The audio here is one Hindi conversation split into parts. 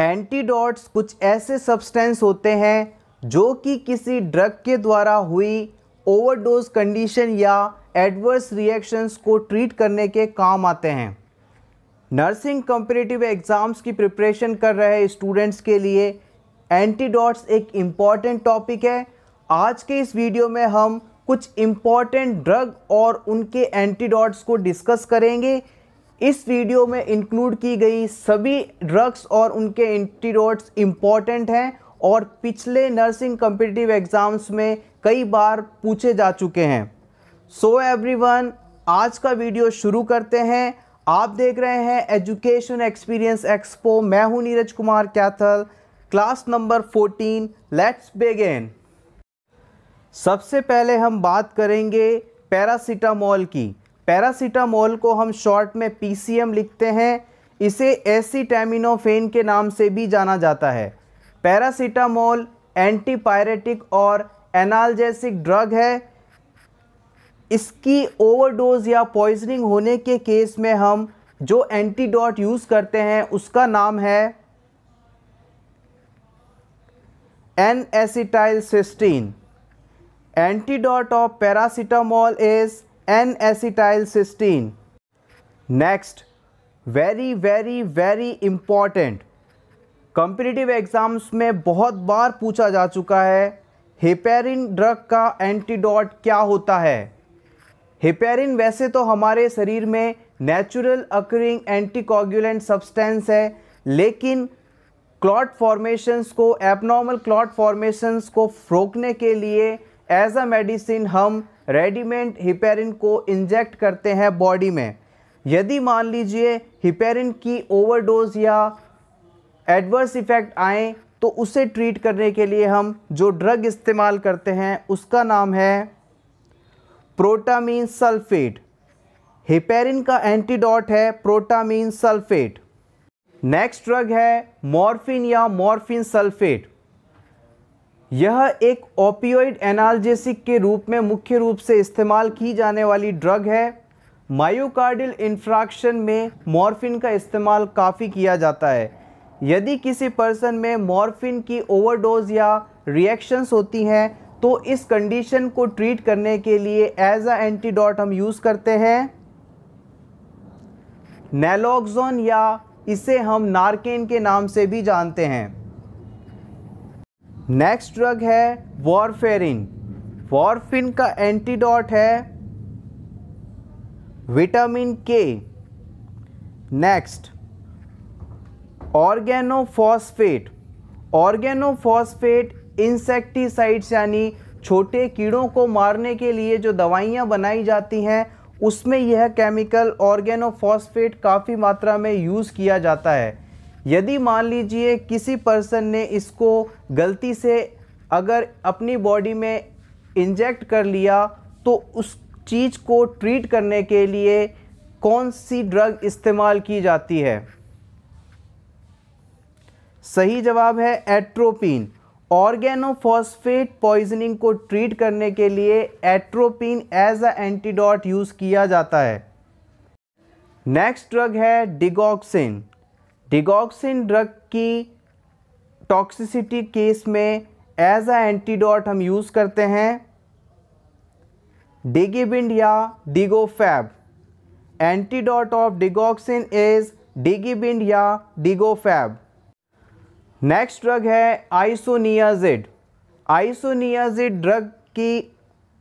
एंटीडॉट्स कुछ ऐसे सब्सटेंस होते हैं जो कि किसी ड्रग के द्वारा हुई ओवरडोज कंडीशन या एडवर्स रिएक्शंस को ट्रीट करने के काम आते हैं नर्सिंग कंपरेटिव एग्ज़ाम्स की प्रिपरेशन कर रहे स्टूडेंट्स के लिए एंटीडॉट्स एक इम्पॉर्टेंट टॉपिक है आज के इस वीडियो में हम कुछ इम्पॉर्टेंट ड्रग और उनके एंटीडॉट्स को डिस्कस करेंगे इस वीडियो में इंक्लूड की गई सभी ड्रग्स और उनके एंटीडोट्स इम्पॉर्टेंट हैं और पिछले नर्सिंग कम्पिटिटिव एग्ज़ाम्स में कई बार पूछे जा चुके हैं सो so एवरीवन आज का वीडियो शुरू करते हैं आप देख रहे हैं एजुकेशन एक्सपीरियंस एक्सपो मैं हूं Neeraj Kumar Kaithal class number 14 let's begin सबसे पहले हम बात करेंगे पैरासीटामॉल की पैरासीटामोल को हम शॉर्ट में पी लिखते हैं इसे एसीटामिनोफेन के नाम से भी जाना जाता है पैरासीटामोल एंटीपायरेटिक और एनाल्जेसिक ड्रग है इसकी ओवरडोज या पॉइजनिंग होने के केस में हम जो एंटीडॉट यूज़ करते हैं उसका नाम है N acetyl cysteine antidote of paracetamol is N acetyl cysteine next very very very important competitive exams में बहुत बार पूछा जा चुका है हेपेरिन ड्रग का एंटीडॉट क्या होता है हेपेरिन वैसे तो हमारे शरीर में नेचुरल अकरिंग एंटीकोगुलेंट सब्सटेंस है लेकिन क्लॉट फॉर्मेशंस को एबनॉर्मल क्लॉट फॉर्मेशंस को रोकने के लिए एज अ मेडिसिन हम रेडीमेड हिपेरिन को इंजेक्ट करते हैं बॉडी में यदि मान लीजिए हिपेरिन की ओवरडोज या एडवर्स इफ़ेक्ट आए तो उसे ट्रीट करने के लिए हम जो ड्रग इस्तेमाल करते हैं उसका नाम है प्रोटामीन सल्फेट हिपेरिन का एंटीडॉट है प्रोटामीन सल्फेट नेक्स्ट ड्रग है मॉर्फिन या मॉर्फिन सल्फेट यह एक ओपियोइड एनाल्जेसिक के रूप में मुख्य रूप से इस्तेमाल की जाने वाली ड्रग है मायोकार्डियल इन्फ्रैक्शन में मॉर्फिन का इस्तेमाल काफ़ी किया जाता है यदि किसी पर्सन में मॉर्फिन की ओवरडोज या रिएक्शंस होती हैं तो इस कंडीशन को ट्रीट करने के लिए एज अ एंटीडॉट हम यूज़ करते हैं नेलोक्जोन या इसे हम नारकेन के नाम से भी जानते हैं नेक्स्ट ड्रग है वॉरफेरिन वॉरफिन का एंटीडॉट है विटामिन के नेक्स्ट ऑर्गेनोफॉस्फेट ऑर्गेनोफॉस्फेट इंसेक्टिसाइड्स यानी छोटे कीड़ों को मारने के लिए जो दवाइयाँ बनाई जाती हैं उसमें यह केमिकल ऑर्गेनोफॉस्फेट काफ़ी मात्रा में यूज़ किया जाता है यदि मान लीजिए किसी पर्सन ने इसको गलती से अगर अपनी बॉडी में इंजेक्ट कर लिया तो उस चीज़ को ट्रीट करने के लिए कौन सी ड्रग इस्तेमाल की जाती है सही जवाब है एट्रोपिन ऑर्गेनोफॉस्फेट पॉइजनिंग को ट्रीट करने के लिए atropine as a antidote use किया जाता है नेक्स्ट ड्रग है डिगॉक्सिन डिगॉक्सिन ड्रग की टॉक्सिसिटी केस में एज अ एंटीडोट हम यूज़ करते हैं डिगिबिंड या DigiFab antidote of digoxin is Digibind या डिगोफैब नेक्स्ट ड्रग है आइसोनियाजिड आइसोनियाजिड ड्रग की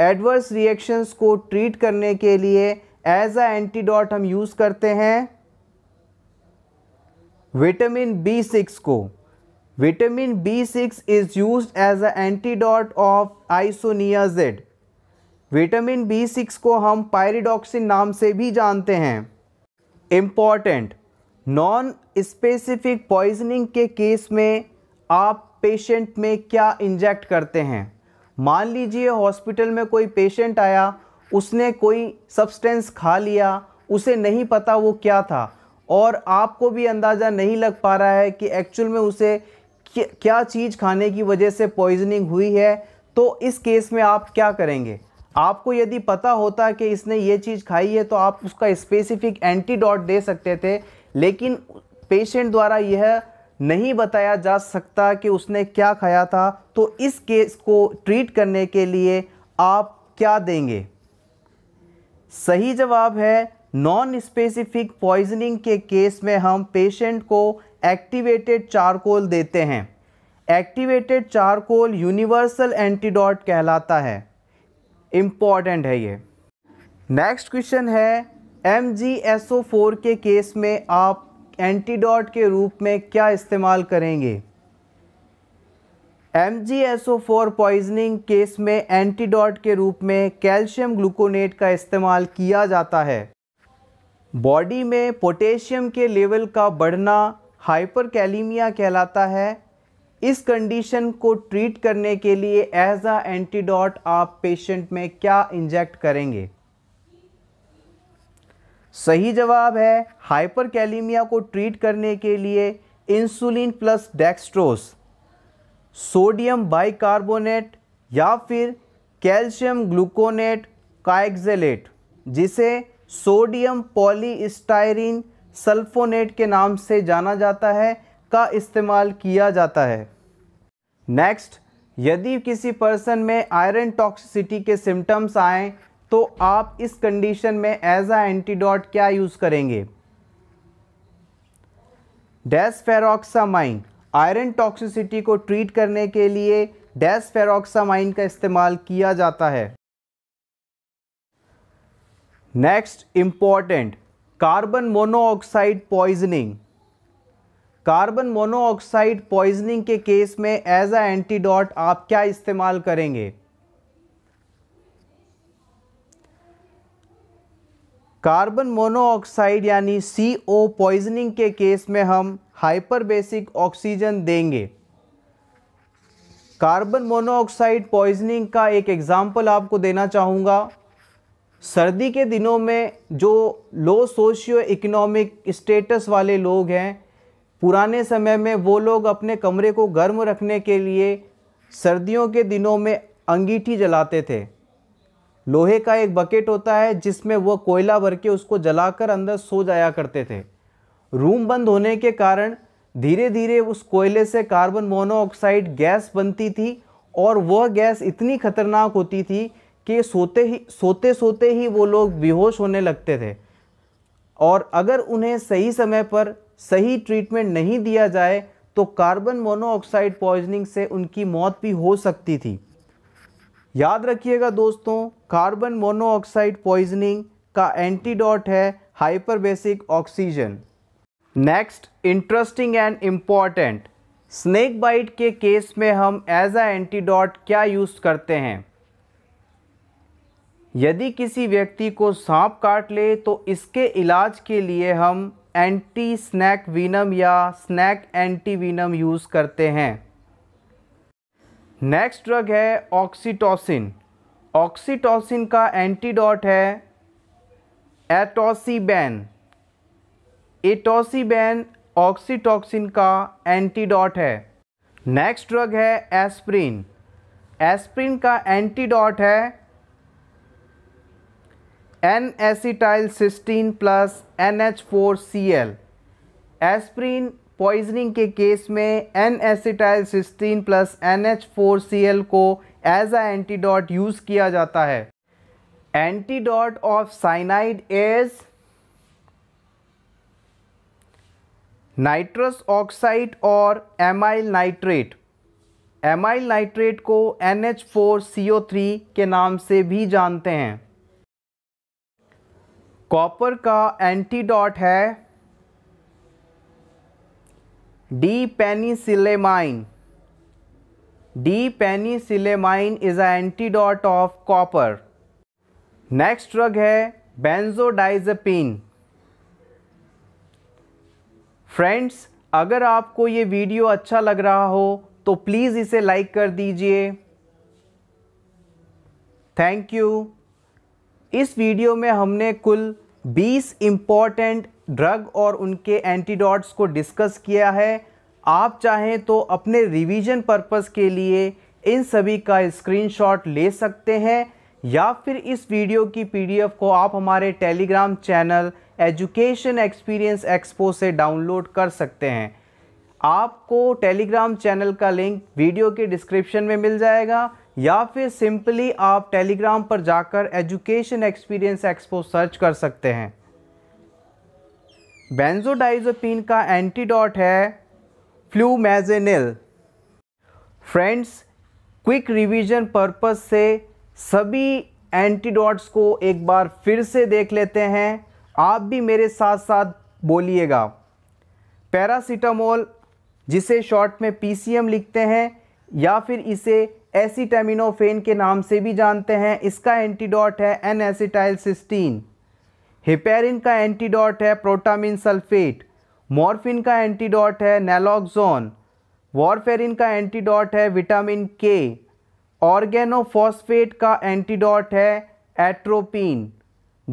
एडवर्स रिएक्शंस को ट्रीट करने के लिए एज अ एंटीडोट हम यूज़ करते हैं विटामिन बी सिक्स को vitamin B six is use as a antidote of isoniazid vitamin B six को हम पायरिडॉक्सिन नाम से भी जानते हैं इम्पॉर्टेंट नॉन स्पेसिफिक पॉइजनिंग के केस में आप पेशेंट में क्या इंजेक्ट करते हैं मान लीजिए हॉस्पिटल में कोई पेशेंट आया उसने कोई सब्सटेंस खा लिया उसे नहीं पता वो क्या था और आपको भी अंदाज़ा नहीं लग पा रहा है कि एक्चुअल में उसे क्या चीज़ खाने की वजह से पॉइजनिंग हुई है तो इस केस में आप क्या करेंगे आपको यदि पता होता कि इसने ये चीज़ खाई है तो आप उसका स्पेसिफिक एंटीडॉट दे सकते थे लेकिन पेशेंट द्वारा यह नहीं बताया जा सकता कि उसने क्या खाया था तो इस केस को ट्रीट करने के लिए आप क्या देंगे सही जवाब है नॉन स्पेसिफिक पॉइजनिंग के केस में हम पेशेंट को एक्टिवेटेड चारकोल देते हैं एक्टिवेटेड चारकोल यूनिवर्सल एंटीडॉट कहलाता है इम्पॉर्टेंट है ये नेक्स्ट क्वेश्चन है एम के केस में आप एंटीडॉट के रूप में क्या इस्तेमाल करेंगे M G S O four poisoning case में एंटीडॉट के रूप में कैल्शियम ग्लूकोनेट का इस्तेमाल किया जाता है बॉडी में पोटेशियम के लेवल का बढ़ना हाइपरकैलीमिया कहलाता है इस कंडीशन को ट्रीट करने के लिए एज अ एंटीडॉट आप पेशेंट में क्या इंजेक्ट करेंगे सही जवाब है हाइपरकैलीमिया को ट्रीट करने के लिए insulin plus dextrose sodium bicarbonate या फिर कैल्शियम ग्लूकोनेट काइक्जेलेट जिसे सोडियम पॉलीस्टायरीन सल्फोनेट के नाम से जाना जाता है का इस्तेमाल किया जाता है नेक्स्ट यदि किसी पर्सन में आयरन टॉक्सिसिटी के सिम्टम्स आएँ तो आप इस कंडीशन में एज आ एंटीडॉट क्या यूज़ करेंगे डेसफेरोक्सामाइन आयरन टॉक्सिसिटी को ट्रीट करने के लिए डेसफेरोक्सामाइन का इस्तेमाल किया जाता है next important carbon monoxide poisoning carbon monoxide poisoning के केस में एज अ एंटीडॉट आप क्या इस्तेमाल करेंगे कार्बन मोनोऑक्साइड यानी सी ओ पॉइजनिंग के केस में हम हाइपर बेसिक ऑक्सीजन देंगे कार्बन मोनोऑक्साइड पॉइजनिंग का एक एग्जाम्पल आपको देना चाहूंगा सर्दी के दिनों में जो लो सोशियो इकोनॉमिक स्टेटस वाले लोग हैं पुराने समय में वो लोग अपने कमरे को गर्म रखने के लिए सर्दियों के दिनों में अंगीठी जलाते थे लोहे का एक बकेट होता है जिसमें वो कोयला भर के उसको जलाकर अंदर सो जाया करते थे रूम बंद होने के कारण धीरे धीरे उस कोयले से कार्बन मोनोऑक्साइड गैस बनती थी और वह गैस इतनी खतरनाक होती थी कि सोते ही सोते सोते ही वो लोग बेहोश होने लगते थे और अगर उन्हें सही समय पर सही ट्रीटमेंट नहीं दिया जाए तो कार्बन मोनोऑक्साइड पॉइजनिंग से उनकी मौत भी हो सकती थी याद रखिएगा दोस्तों कार्बन मोनोऑक्साइड पॉइजनिंग का एंटीडॉट है hyper basic oxygen next interesting and important snake bite के केस में हम एज अ एंटीडॉट क्या यूज़ करते हैं यदि किसी व्यक्ति को सांप काट ले तो इसके इलाज के लिए हम एंटी स्नैक वीनम या स्नैक एंटी वीनम यूज़ करते हैं नेक्स्ट ड्रग है ऑक्सीटोसिन ऑक्सीटोसिन का एंटीडॉट है एटोसीबैन एटोसीबैन ऑक्सीटोक्सिन का एंटीडॉट है नेक्स्ट ड्रग है एस्प्रिन एस्प्रिन का एंटीडॉट है N acetyl cysteine plus N H four C L aspirin poisoning के केस में N acetyl cysteine plus N H four C L को एज अ एंटीडॉट यूज़ किया जाता है antidote of cyanide as nitrous oxide और एमाइल नाइट्रेट एमाइल नाइट्रेट को N H four C O three के नाम से भी जानते हैं कॉपर का एंटीडॉट है D penicillamine D penicillamine is a antidote of copper next drug है बेंजोडाइजेपिन फ्रेंड्स अगर आपको ये वीडियो अच्छा लग रहा हो तो प्लीज़ इसे लाइक कर दीजिए थैंक यू इस वीडियो में हमने कुल 20 इम्पॉर्टेंट ड्रग और उनके एंटीडॉट्स को डिस्कस किया है आप चाहें तो अपने रिवीजन पर्पस के लिए इन सभी का स्क्रीनशॉट ले सकते हैं या फिर इस वीडियो की पीडीएफ को आप हमारे Telegram channel education experience expo से डाउनलोड कर सकते हैं आपको टेलीग्राम चैनल का लिंक वीडियो के डिस्क्रिप्शन में मिल जाएगा या फिर सिंपली आप टेलीग्राम पर जाकर एजुकेशन एक्सपीरियंस एक्सपो सर्च कर सकते हैं बेंजोडाइजोपिन का एंटीडॉट है flumazenil friends quick revision purpose से सभी एंटीडॉट्स को एक बार फिर से देख लेते हैं आप भी मेरे साथ साथ बोलिएगा पैरासीटामोल जिसे शॉर्ट में पीसीएम लिखते हैं या फिर इसे एसिटामिनोफेन के नाम से भी जानते हैं इसका एंटीडॉट है एन एसिटाइल सिस्टीन हिपेरिन का एंटीडॉट है प्रोटामिन सल्फेट मॉर्फिन का एंटीडॉट है नेलोक्जोन वॉरफेरिन का एंटीडॉट है विटामिन के ऑर्गेनोफॉस्फेट का एंटीडॉट है एट्रोपिन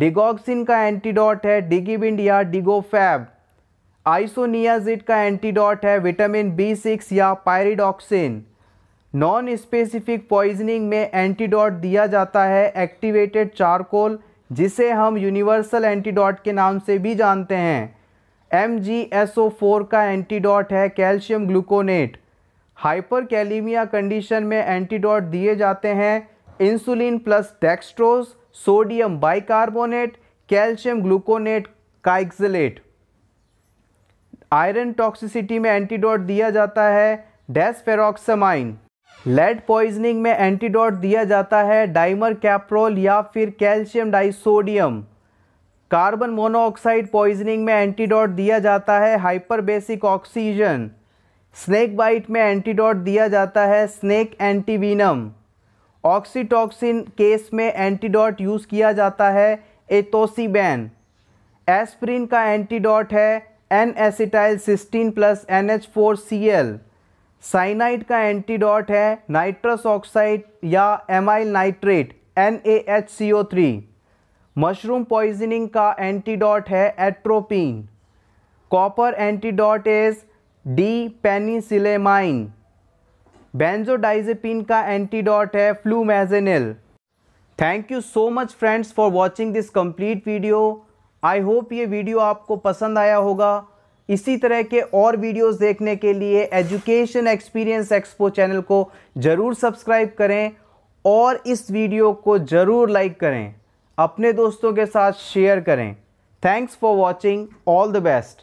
डिगॉक्सिन का एंटीडॉट है डिगिबिंड या डिगोफैब आइसोनियाजिड का एंटीडॉट है विटामिन बी सिक्स या पायरिडॉक्सिन नॉन स्पेसिफिक पॉइजनिंग में एंटीडॉट दिया जाता है एक्टिवेटेड चारकोल जिसे हम यूनिवर्सल एंटीडॉट के नाम से भी जानते हैं M G S O four का एंटीडॉट है calcium gluconate hyperkalemia condition में एंटीडॉट दिए जाते हैं insulin plus dextrose sodium bicarbonate calcium gluconate Kayexalate iron toxicity में एंटीडॉट दिया जाता है डेस्फेरोक्सामाइन लेड पॉइजनिंग में एंटीडोट दिया जाता है डाइमर कैप्रोल या फिर calcium disodium carbon monoxide poisoning में एंटीडोट दिया जाता है hyper basic oxygen snake bite में एंटीडोट दिया जाता है स्नेक एंटीविनम ऑक्सीटॉक्सिन केस में एंटीडोट यूज़ किया जाता है एतोसीबैन एस्प्रिन का एंटीडोट है N acetyl cysteine plus N H four C L cyanide का एंटीडॉट है नाइट्रस ऑक्साइड या amyl nitrate and mushroom poisoning का एंटीडॉट है atropine copper antidote is D penicillamine benzodiazepine का एंटीडॉट है flumazenil thank you so much friends for watching this complete video I hope ये वीडियो आपको पसंद आया होगा इसी तरह के और वीडियोस देखने के लिए एजुकेशन एक्सपीरियंस एक्सपो चैनल को ज़रूर सब्सक्राइब करें और इस वीडियो को ज़रूर लाइक करें अपने दोस्तों के साथ शेयर करें thanks for watching all the best